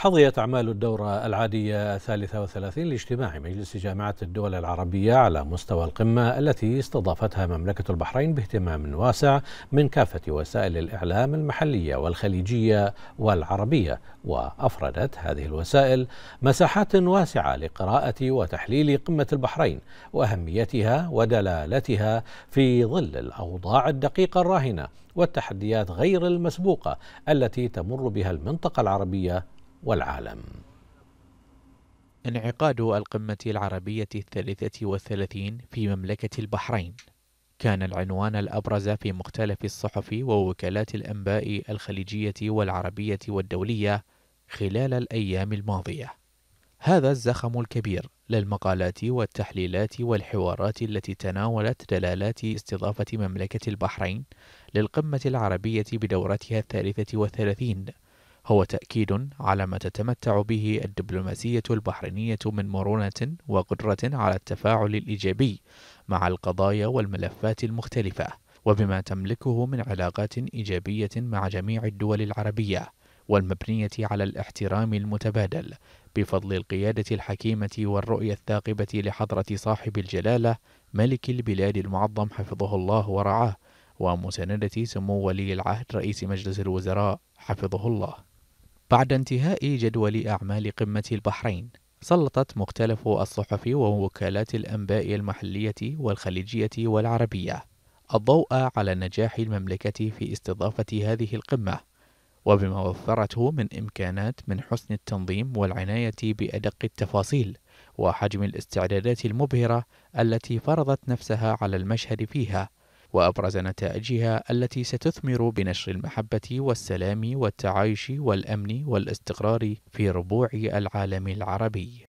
حظيت أعمال الدورة العادية 33 لاجتماع مجلس جامعة الدول العربية على مستوى القمة التي استضافتها مملكة البحرين باهتمام واسع من كافة وسائل الإعلام المحلية والخليجية والعربية وأفردت هذه الوسائل مساحات واسعة لقراءة وتحليل قمة البحرين وأهميتها ودلالتها في ظل الأوضاع الدقيقة الراهنة والتحديات غير المسبوقة التي تمر بها المنطقة العربية والعالم انعقاد القمة العربية الثالثة والثلاثين في مملكة البحرين كان العنوان الأبرز في مختلف الصحف ووكالات الأنباء الخليجية والعربية والدولية خلال الأيام الماضية هذا الزخم الكبير للمقالات والتحليلات والحوارات التي تناولت دلالات استضافة مملكة البحرين للقمة العربية بدورتها الثالثة والثلاثين هو تأكيد على ما تتمتع به الدبلوماسية البحرينية من مرونة وقدرة على التفاعل الإيجابي مع القضايا والملفات المختلفة، وبما تملكه من علاقات إيجابية مع جميع الدول العربية، والمبنية على الاحترام المتبادل، بفضل القيادة الحكيمة والرؤية الثاقبة لحضرة صاحب الجلالة ملك البلاد المعظم حفظه الله ورعاه، ومساندة سمو ولي العهد رئيس مجلس الوزراء حفظه الله بعد انتهاء جدول أعمال قمة البحرين سلطت مختلف الصحف ووكالات الأنباء المحلية والخليجية والعربية الضوء على نجاح المملكة في استضافة هذه القمة وبما وفرته من إمكانات من حسن التنظيم والعناية بأدق التفاصيل وحجم الاستعدادات المبهرة التي فرضت نفسها على المشهد فيها وأبرز نتائجها التي ستثمر بنشر المحبة والسلام والتعايش والأمن والاستقرار في ربوع العالم العربي